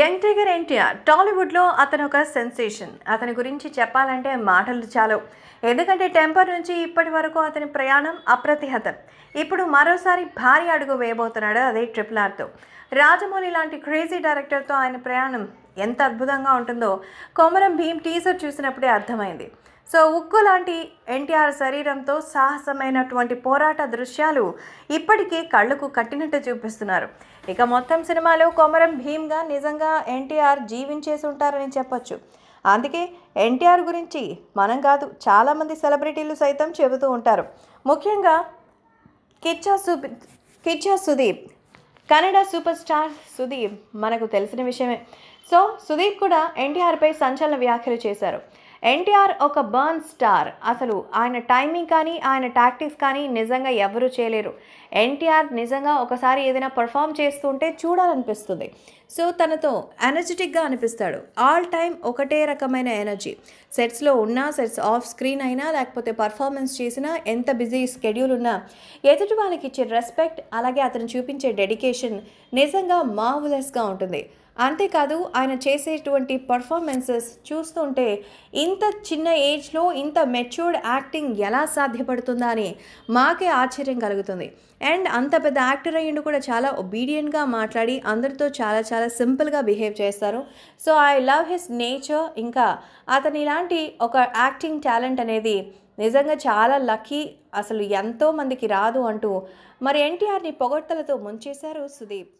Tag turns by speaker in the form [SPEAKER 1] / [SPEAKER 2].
[SPEAKER 1] young tiger NTR టాలీవుడ్లో అతను ఒక సెన్సేషన్ అతని గురించి చెప్పాలంటే మాటలు చాలు ఎందుకంటే టెంపర్ నుంచి ఇప్పటి వరకు అతని ప్రయాణం అప్రతిహతం ఇప్పుడు మరోసారి భారీ అడుగు వేయబోతున్నాడు అదే ట్రిపుల్ ఆర్తో రాజమౌళి లాంటి క్రేజీ డైరెక్టర్తో ఆయన ప్రయాణం ఎంత అద్భుతంగా ఉంటుందో కొమరం భీమ్ టీజర్ చూసినప్పుడే అర్థమైంది సో ఉక్కు లాంటి ఎన్టీఆర్ శరీరంతో సాహసమైనటువంటి పోరాట దృశ్యాలు ఇప్పటికీ కళ్ళకు కట్టినట్టు చూపిస్తున్నారు ఇక మొత్తం సినిమాలో కొమరం భీమ్గా నిజంగా ఎన్టీఆర్ జీవించేసి ఉంటారని చెప్పొచ్చు అందుకే ఎన్టీఆర్ గురించి మనం కాదు చాలామంది సెలబ్రిటీలు సైతం చెబుతూ ఉంటారు ముఖ్యంగా కిచ్చా సుబి కిచ్చా సుదీప్ కన్నడ సూపర్ స్టార్ సుదీప్ మనకు తెలిసిన విషయమే సో సుదీప్ కూడా ఎన్టీఆర్పై సంచలన వ్యాఖ్యలు చేశారు ఎన్టీఆర్ ఒక బర్న్ స్టార్ అసలు ఆయన టైమింగ్ కానీ ఆయన టాక్టిక్స్ కానీ నిజంగా ఎవరు చేయలేరు ఎన్టీఆర్ నిజంగా ఒకసారి ఏదైనా పర్ఫామ్ చేస్తుంటే చూడాలనిపిస్తుంది సో తనతో ఎనర్జెటిక్గా అనిపిస్తాడు ఆల్ టైమ్ ఒకటే రకమైన ఎనర్జీ సెట్స్లో ఉన్నా సెట్స్ ఆఫ్ స్క్రీన్ అయినా లేకపోతే పర్ఫార్మెన్స్ చేసినా ఎంత బిజీ స్కెడ్యూల్ ఉన్నా ఎదుటి వాళ్ళకి ఇచ్చే రెస్పెక్ట్ అలాగే అతను చూపించే డెడికేషన్ నిజంగా మావులెస్గా ఉంటుంది అంతేకాదు ఆయన చేసేటువంటి పర్ఫార్మెన్సెస్ చూస్తుంటే ఇంత చిన్న ఏజ్లో ఇంత మెచ్యూర్డ్ యాక్టింగ్ ఎలా సాధ్యపడుతుందా అని మాకే ఆశ్చర్యం కలుగుతుంది అండ్ అంత పెద్ద యాక్టర్ అయ్యిండు కూడా చాలా ఒబీడియంట్గా మాట్లాడి అందరితో చాలా చాలా సింపుల్గా బిహేవ్ చేస్తారు so I love his nature ఇంకా అతని ఇలాంటి ఒక యాక్టింగ్ టాలెంట్ అనేది నిజంగా చాలా లక్కీ అసలు ఎంతోమందికి రాదు అంటూ మరి ఎన్టీఆర్ని పొగడ్తలతో ముంచేశారు సుదీప్